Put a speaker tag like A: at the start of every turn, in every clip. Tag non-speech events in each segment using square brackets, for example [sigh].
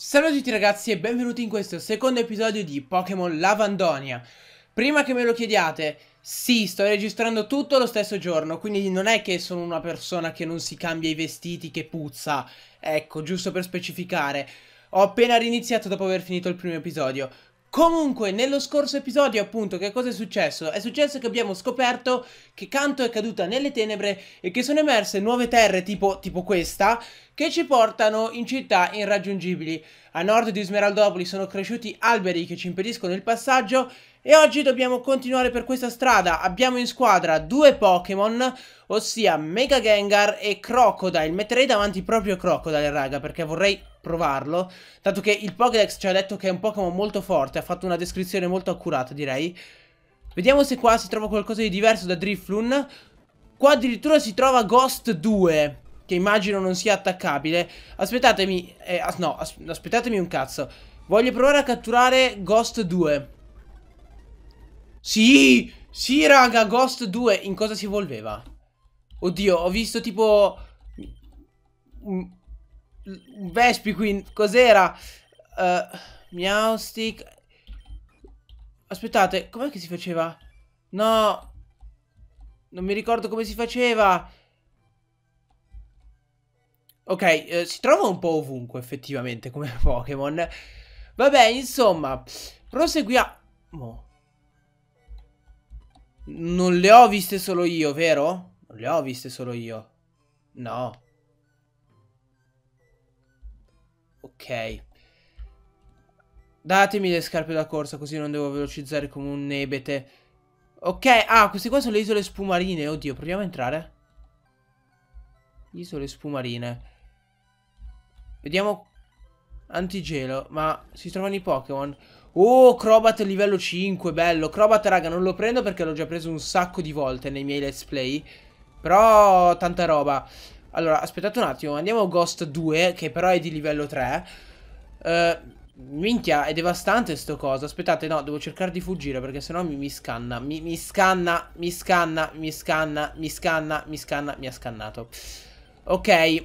A: Salve a tutti ragazzi e benvenuti in questo secondo episodio di Pokémon Lavandonia Prima che me lo chiediate, sì, sto registrando tutto lo stesso giorno Quindi non è che sono una persona che non si cambia i vestiti, che puzza Ecco, giusto per specificare Ho appena riniziato dopo aver finito il primo episodio Comunque, nello scorso episodio, appunto, che cosa è successo? È successo che abbiamo scoperto che Canto è caduta nelle tenebre e che sono emerse nuove terre, tipo, tipo questa, che ci portano in città irraggiungibili. A nord di Smeraldopoli sono cresciuti alberi che ci impediscono il passaggio e oggi dobbiamo continuare per questa strada. Abbiamo in squadra due Pokémon, ossia Mega Gengar e Crocodile. Metterei davanti proprio Crocodile, raga, perché vorrei provarlo, dato che il Pokédex ci ha detto che è un Pokémon molto forte, ha fatto una descrizione molto accurata direi. Vediamo se qua si trova qualcosa di diverso da Drifloon. Qua addirittura si trova Ghost 2, che immagino non sia attaccabile. Aspettatemi, eh, as no, as aspettatemi un cazzo. Voglio provare a catturare Ghost 2. Sì, sì raga, Ghost 2 in cosa si evolveva? Oddio, ho visto tipo... Mm, un Vespi qui, cos'era? Uh, eh, meow stick. Aspettate, com'è che si faceva? No. Non mi ricordo come si faceva. Ok, eh, si trova un po' ovunque effettivamente come [laughs] Pokémon. Vabbè, insomma, proseguiamo. Non le ho viste solo io, vero? Non le ho viste solo io. No. Ok. Datemi le scarpe da corsa così non devo velocizzare come un nebete. Ok, ah, queste qua sono le isole spumarine. Oddio, proviamo a entrare. Isole spumarine. Vediamo. Antigelo, ma si trovano i Pokémon. Oh, Crobat livello 5, bello. Crobat, raga, non lo prendo perché l'ho già preso un sacco di volte nei miei let's play. Però, tanta roba. Allora, aspettate un attimo, andiamo a Ghost 2, che però è di livello 3. Eh, minchia, è devastante sto coso. Aspettate, no, devo cercare di fuggire perché sennò mi, mi scanna. Mi, mi scanna, mi scanna, mi scanna, mi scanna, mi scanna, mi ha scannato. Ok.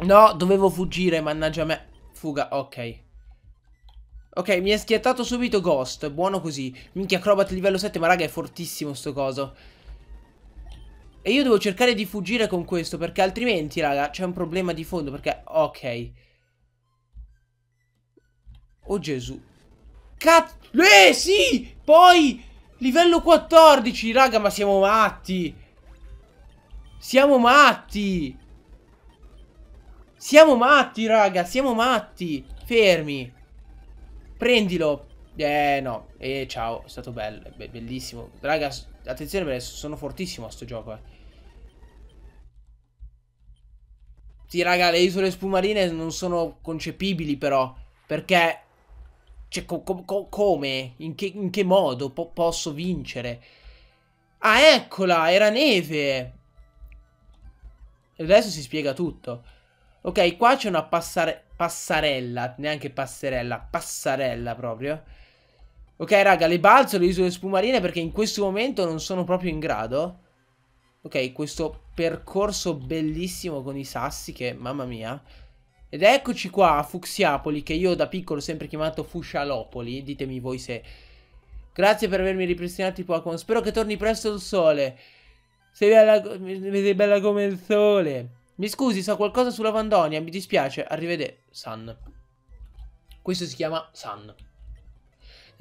A: No, dovevo fuggire, mannaggia me. Fuga, ok. Ok, mi ha schiattato subito Ghost, buono così. Minchia, Acrobat livello 7, ma raga è fortissimo sto coso. E io devo cercare di fuggire con questo perché altrimenti, raga, c'è un problema di fondo perché... Ok. Oh Gesù. Cazzo! Eh sì! Poi... Livello 14, raga, ma siamo matti. Siamo matti. Siamo matti, raga, siamo matti. Fermi. Prendilo. Eh, no. Eh, ciao, è stato bello, è bellissimo. Raga, Attenzione perché sono fortissimo a sto gioco, eh. Sì, raga, le isole spumarine non sono concepibili, però. Perché... Cioè, co co come? In che, in che modo po posso vincere? Ah, eccola! Era neve! E adesso si spiega tutto. Ok, qua c'è una passare passarella. Neanche passerella. Passarella, proprio. Ok, raga, le balzo le isole spumarine perché in questo momento non sono proprio in grado. Ok, questo percorso bellissimo con i sassi che, mamma mia. Ed eccoci qua a Fuxiapoli, che io da piccolo ho sempre chiamato Fuscialopoli. Ditemi voi se... Grazie per avermi ripristinato i Pokémon. Spero che torni presto il sole. Sei bella, sei bella come il sole. Mi scusi, so qualcosa sulla Vandonia. Mi dispiace. Arrivederci. San. Questo si chiama San.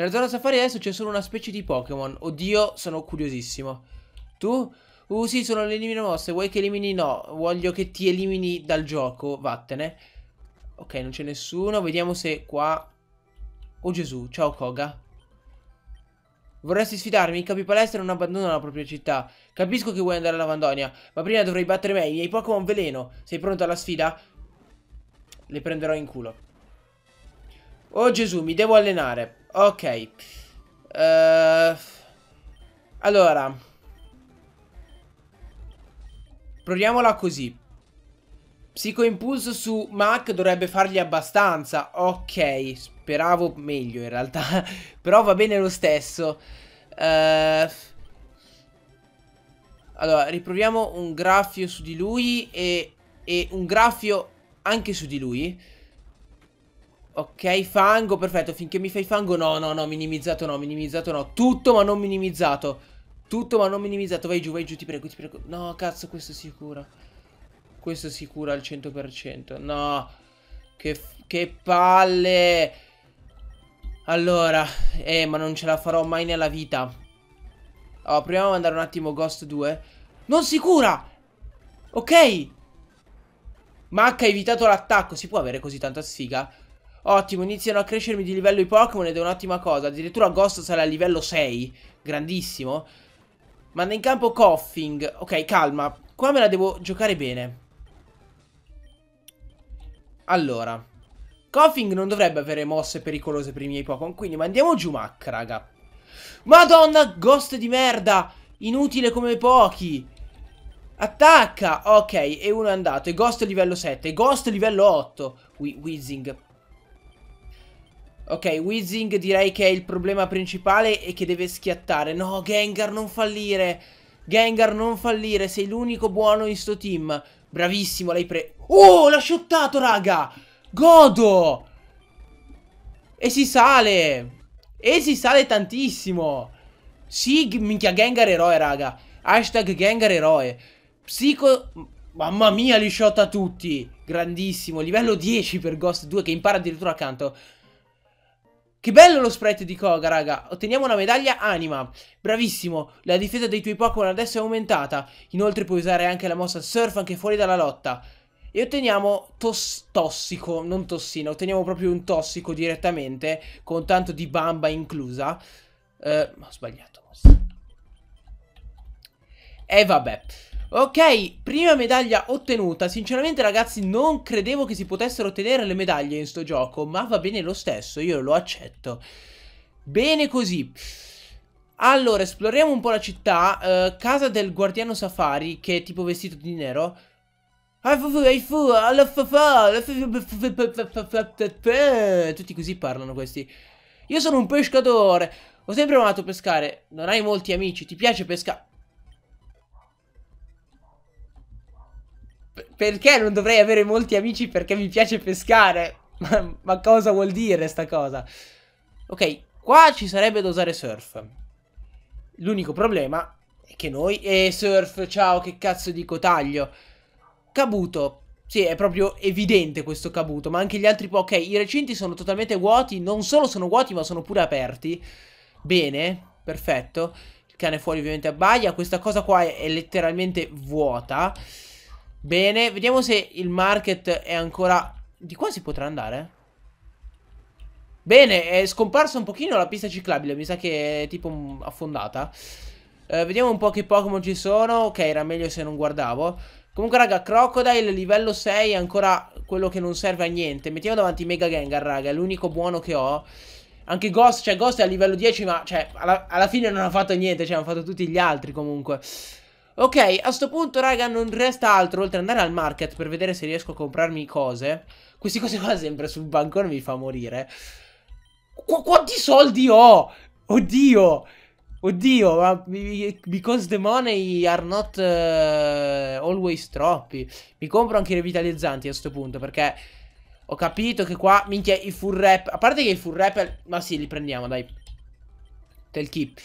A: Nella zona safari adesso c'è solo una specie di Pokémon. Oddio, sono curiosissimo. Tu? Uh sì, sono l'elimino mosse. Vuoi che elimini? No, voglio che ti elimini dal gioco. Vattene. Ok, non c'è nessuno. Vediamo se qua... Oh Gesù, ciao Koga. Vorresti sfidarmi? I capi palestra non abbandonano la propria città. Capisco che vuoi andare alla Vandonia, ma prima dovrei battere me. I miei Pokémon veleno. Sei pronto alla sfida? Le prenderò in culo. Oh Gesù, mi devo allenare. Ok. Uh, allora. Proviamola così. Psicoimpulso su Mac dovrebbe fargli abbastanza. Ok, speravo meglio in realtà. [laughs] Però va bene lo stesso. Uh, allora, riproviamo un graffio su di lui e, e un graffio anche su di lui. Ok, fango, perfetto. Finché mi fai fango, no, no, no, minimizzato no, minimizzato no. Tutto ma non minimizzato. Tutto ma non minimizzato. Vai giù, vai giù, ti prego, ti prego. No, cazzo, questo è sicuro. Questo è sicuro al 100%. No. Che, che palle. Allora, eh, ma non ce la farò mai nella vita. Oh, proviamo a mandare un attimo Ghost 2. Non si cura! Ok! Ma ha evitato l'attacco. Si può avere così tanta sfiga? Ottimo, iniziano a crescermi di livello i Pokémon ed è un'ottima cosa. Addirittura Ghost sarà a livello 6. Grandissimo. Manda in campo Coughing. Ok, calma. Qua me la devo giocare bene. Allora. Coughing non dovrebbe avere mosse pericolose per i miei Pokémon, quindi mandiamo giù Mac, raga. Madonna, Ghost di merda! Inutile come pochi! Attacca! Ok, e uno è andato. E Ghost livello 7. E Ghost livello 8. Wh Whizzing. Ok, Weezing direi che è il problema principale e che deve schiattare. No, Gengar non fallire. Gengar non fallire, sei l'unico buono in sto team. Bravissimo, l'hai pre... Oh, l'ha shottato, raga! Godo! E si sale! E si sale tantissimo! Sì, minchia, Gengar eroe, raga. Hashtag Gengar eroe. Psico... Mamma mia, li shotta tutti! Grandissimo, livello 10 per Ghost 2 che impara addirittura accanto. Che bello lo sprite di Koga, raga. Otteniamo una medaglia anima. Bravissimo. La difesa dei tuoi Pokémon adesso è aumentata. Inoltre puoi usare anche la mossa Surf anche fuori dalla lotta. E otteniamo tos tossico, non tossina. Otteniamo proprio un tossico direttamente, con tanto di bamba inclusa. Eh, ho sbagliato. E eh, vabbè. Ok, prima medaglia ottenuta. Sinceramente ragazzi non credevo che si potessero ottenere le medaglie in sto gioco, ma va bene lo stesso, io lo accetto. Bene così. Allora, esploriamo un po' la città. Uh, casa del guardiano safari, che è tipo vestito di nero. Tutti così parlano questi. Io sono un pescatore. Ho sempre amato pescare. Non hai molti amici. Ti piace pescare? Perché non dovrei avere molti amici perché mi piace pescare? Ma, ma cosa vuol dire sta cosa? Ok, qua ci sarebbe da usare surf. L'unico problema è che noi... Eh, surf, ciao, che cazzo dico, taglio. Cabuto. Sì, è proprio evidente questo cabuto, ma anche gli altri... Ok, i recinti sono totalmente vuoti, non solo sono vuoti, ma sono pure aperti. Bene, perfetto. Il cane fuori ovviamente abbaia, questa cosa qua è, è letteralmente vuota. Bene, vediamo se il market è ancora... Di qua si potrà andare? Bene, è scomparsa un pochino la pista ciclabile, mi sa che è tipo affondata. Eh, vediamo un po' che Pokémon ci sono. Ok, era meglio se non guardavo. Comunque, raga, Crocodile livello 6 è ancora quello che non serve a niente. Mettiamo davanti Mega Gengar, raga, è l'unico buono che ho. Anche Ghost, cioè Ghost è a livello 10, ma cioè, alla, alla fine non ha fatto niente, cioè hanno fatto tutti gli altri comunque. Ok, a questo punto, raga, non resta altro oltre andare al market per vedere se riesco a comprarmi cose. Queste cose qua sempre sul bancone mi fa morire. Qu quanti soldi ho? Oddio! Oddio, ma because the money are not uh, always troppi. Mi compro anche i revitalizzanti a questo punto, perché ho capito che qua, minchia, i full rap... A parte che i full rap... Ma sì, li prendiamo, dai. Tel keep.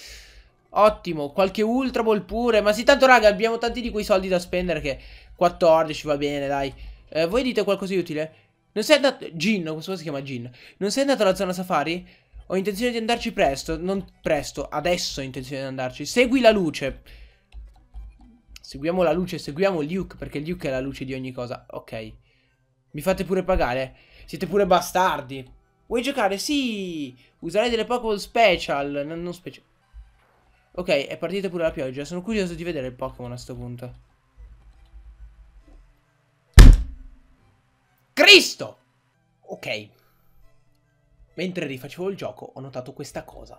A: Ottimo, qualche Ultra Ball pure. Ma sì, tanto raga, abbiamo tanti di quei soldi da spendere che 14 va bene, dai. Eh, voi dite qualcosa di utile? Non sei andato... Gin, questo qua si chiama Gin. Non sei andato alla zona safari? Ho intenzione di andarci presto. Non presto, adesso ho intenzione di andarci. Segui la luce. Seguiamo la luce, seguiamo Luke, perché Luke è la luce di ogni cosa. Ok. Mi fate pure pagare? Siete pure bastardi. Vuoi giocare? Sì! Usare delle Pokémon special. non special. Ok, è partita pure la pioggia. Sono curioso di vedere il Pokémon a sto punto. Cristo! Ok. Mentre rifacevo il gioco ho notato questa cosa.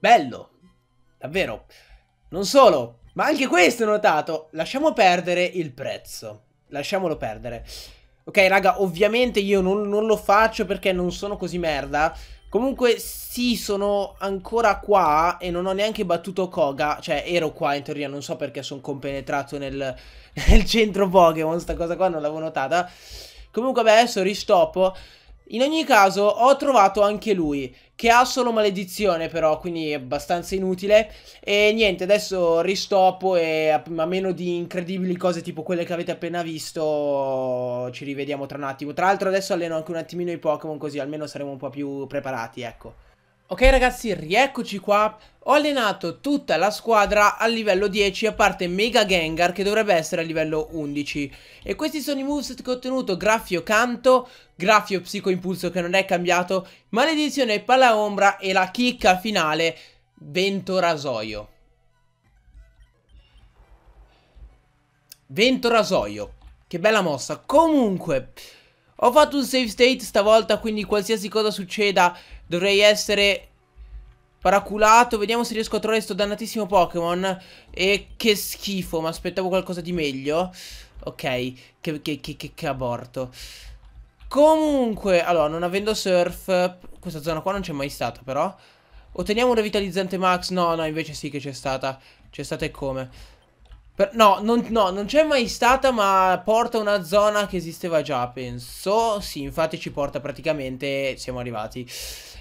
A: Bello! Davvero. Non solo, ma anche questo ho notato. Lasciamo perdere il prezzo. Lasciamolo perdere. Ok, raga, ovviamente io non, non lo faccio perché non sono così merda. Comunque sì, sono ancora qua e non ho neanche battuto Koga, cioè ero qua in teoria, non so perché sono compenetrato nel, [laughs] nel centro Pokémon, sta cosa qua non l'avevo notata. Comunque beh, adesso ristopo. In ogni caso ho trovato anche lui che ha solo maledizione però quindi è abbastanza inutile e niente adesso ristopo e a meno di incredibili cose tipo quelle che avete appena visto ci rivediamo tra un attimo. Tra l'altro adesso alleno anche un attimino i Pokémon così almeno saremo un po' più preparati ecco. Ok ragazzi, rieccoci qua. Ho allenato tutta la squadra al livello 10, a parte Mega Gengar che dovrebbe essere a livello 11. E questi sono i moveset che ho ottenuto, Graffio Canto, Graffio Psico Impulso che non è cambiato, Maledizione Palla Ombra e la chicca finale, Vento Rasoio. Vento Rasoio, che bella mossa. Comunque... Ho fatto un save state stavolta, quindi qualsiasi cosa succeda dovrei essere paraculato. Vediamo se riesco a trovare questo dannatissimo Pokémon. E che schifo, ma aspettavo qualcosa di meglio. Ok, che, che, che, che aborto. Comunque, allora, non avendo surf, questa zona qua non c'è mai stata però. Otteniamo un revitalizzante max? No, no, invece sì che c'è stata. C'è stata e come. Per, no, non, no, non c'è mai stata, ma porta una zona che esisteva già, penso. Sì, infatti ci porta praticamente, siamo arrivati.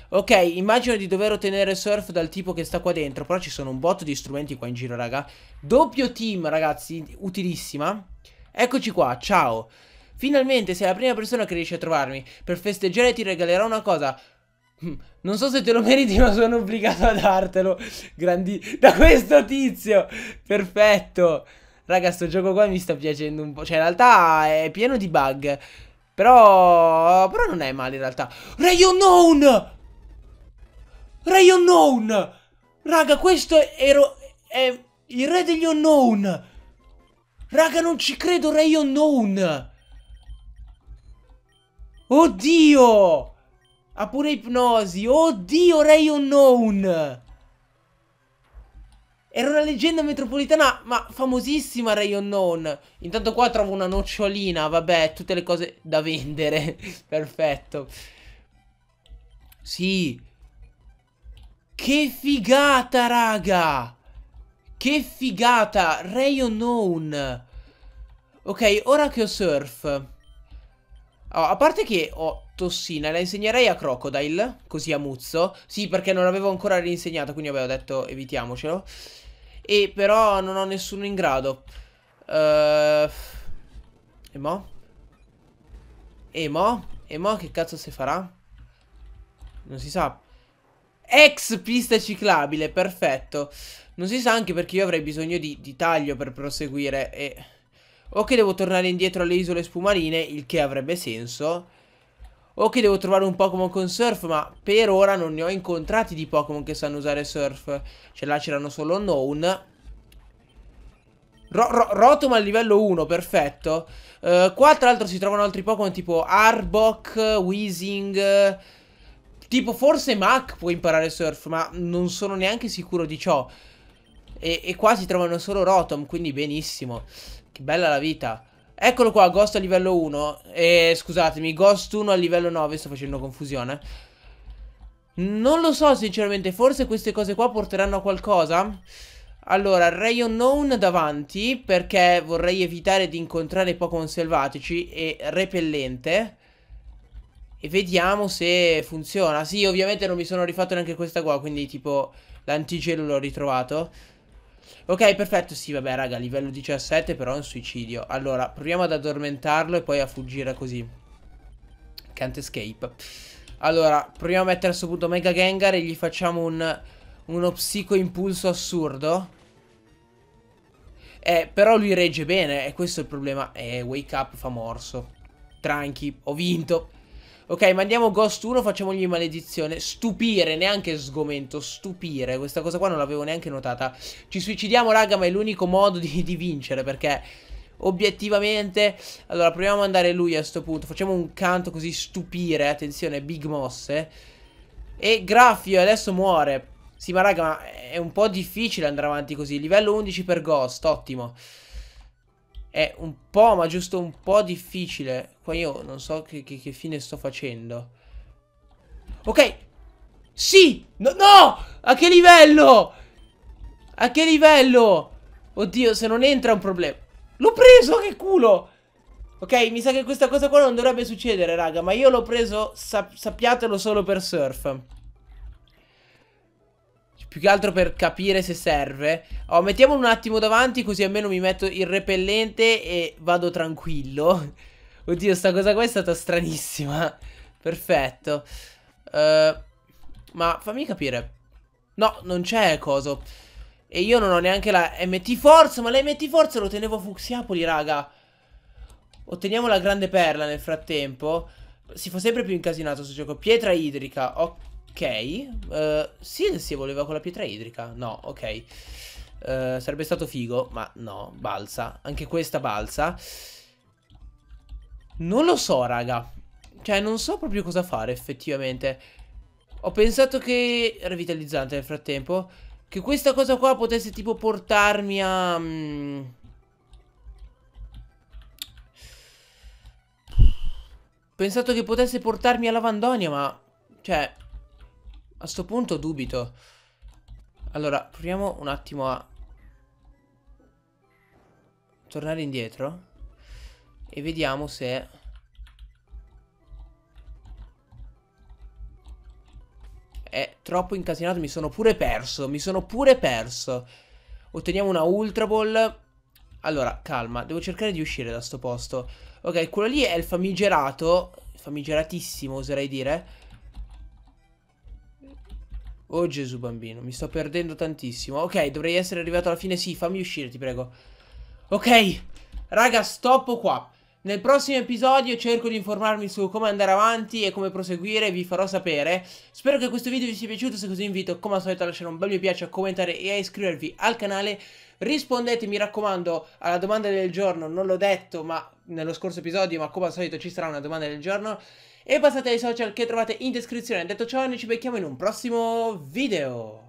A: Ok, immagino di dover ottenere surf dal tipo che sta qua dentro, però ci sono un botto di strumenti qua in giro, raga. Doppio team, ragazzi, utilissima. Eccoci qua, ciao. Finalmente sei la prima persona che riesce a trovarmi. Per festeggiare ti regalerò una cosa. Mm, non so se te lo [laughs] meriti ma sono obbligato a dartelo Grandi... Da questo tizio Perfetto Raga sto gioco qua mi sta piacendo un po' Cioè in realtà è pieno di bug Però... Però non è male in realtà Ray Unknown Ray Unknown Raga questo ero... È il re degli Unknown Raga non ci credo Ray Unknown Oddio ha pure ipnosi. Oddio, Ray Unknown. Era una leggenda metropolitana, ma famosissima Ray Unknown. Intanto qua trovo una nocciolina, vabbè, tutte le cose da vendere. [laughs] Perfetto. Sì. Che figata, raga. Che figata. Ray Unknown. Ok, ora che ho surf. Oh, a parte che ho tossina la insegnerei a Crocodile, così a Muzzo. Sì, perché non l'avevo ancora rinsegnata, quindi avevo detto evitiamocelo. E però non ho nessuno in grado. Uh, e mo? E mo? E mo che cazzo si farà? Non si sa. Ex pista ciclabile, perfetto. Non si sa anche perché io avrei bisogno di, di taglio per proseguire e... O che devo tornare indietro alle isole spumarine, il che avrebbe senso... Ok, devo trovare un Pokémon con Surf, ma per ora non ne ho incontrati di Pokémon che sanno usare Surf. Cioè là c'erano solo Known. Ro ro Rotom al livello 1, perfetto. Uh, qua tra l'altro si trovano altri Pokémon tipo Arbok, Weezing... Tipo forse Mac può imparare Surf, ma non sono neanche sicuro di ciò. E, e qua si trovano solo Rotom, quindi benissimo. Che bella la vita. Eccolo qua, Ghost a livello 1. E scusatemi, Ghost 1 a livello 9, sto facendo confusione. Non lo so, sinceramente, forse queste cose qua porteranno a qualcosa? Allora, Ray Unknown davanti, perché vorrei evitare di incontrare Pokémon selvatici e repellente. E vediamo se funziona. Sì, ovviamente non mi sono rifatto neanche questa qua, quindi tipo l'antigelo l'ho ritrovato. Ok, perfetto, sì, vabbè, raga, livello 17 però è un suicidio. Allora, proviamo ad addormentarlo e poi a fuggire così. Can't escape. Allora, proviamo a mettere a suo punto Mega Gengar e gli facciamo un, uno psicoimpulso assurdo. Eh, però lui regge bene, e questo è il problema. Eh, Wake Up fa morso. Tranqui, ho vinto. Ok, mandiamo Ghost 1, facciamogli maledizione. Stupire, neanche sgomento, stupire. Questa cosa qua non l'avevo neanche notata. Ci suicidiamo, raga, ma è l'unico modo di, di, vincere, perché... Obiettivamente Allora proviamo a mandare lui a questo punto Facciamo un canto così stupire Attenzione Big Mosse E Graffio adesso muore Sì ma raga ma è un po' difficile andare avanti così Livello 11 per Ghost Ottimo è un po', ma giusto un po' difficile. Qua io non so che, che, che fine sto facendo. Ok. Sì! No, no! A che livello? A che livello? Oddio, se non entra un problema. L'ho preso, che culo! Ok, mi sa che questa cosa qua non dovrebbe succedere, raga, ma io l'ho preso, sap sappiatelo solo per surf. Più che altro per capire se serve Oh mettiamolo un attimo davanti così almeno mi metto il repellente e vado tranquillo [laughs] Oddio sta cosa qua è stata stranissima Perfetto uh, Ma fammi capire No non c'è coso E io non ho neanche la MT Force Ma la MT Force lo tenevo a Fuxiapoli raga Otteniamo la grande perla nel frattempo si fa sempre più incasinato questo gioco Pietra idrica Ok Ok. Uh, si voleva con la pietra idrica. No, ok. Uh, sarebbe stato figo, ma no, balsa. Anche questa balsa. Non lo so, raga. Cioè, non so proprio cosa fare, effettivamente. Ho pensato che... Revitalizzante nel frattempo. Che questa cosa qua potesse tipo portarmi a... Mh, mm, pensato che potesse portarmi a Lavandonia, ma... Cioè... A sto punto dubito. Allora, proviamo un attimo a... Tornare indietro. E vediamo se... È troppo incasinato, mi sono pure perso, mi sono pure perso. Otteniamo una Ultra Ball. Allora, calma, devo cercare di uscire da sto posto. Ok, quello lì è il famigerato, famigeratissimo oserei dire Oh Gesù bambino, mi sto perdendo tantissimo. Ok, dovrei essere arrivato alla fine. Sì, fammi uscire, ti prego. Ok, raga, stop qua. Nel prossimo episodio cerco di informarmi su come andare avanti e come proseguire, vi farò sapere. Spero che questo video vi sia piaciuto, se così invito come al solito a lasciare un bel mi piace, a commentare e a iscrivervi al canale. Rispondete, mi raccomando, alla domanda del giorno, non l'ho detto ma nello scorso episodio, ma come al solito ci sarà una domanda del giorno e passate ai social che trovate in descrizione. Detto ciò, noi ci becchiamo in un prossimo video.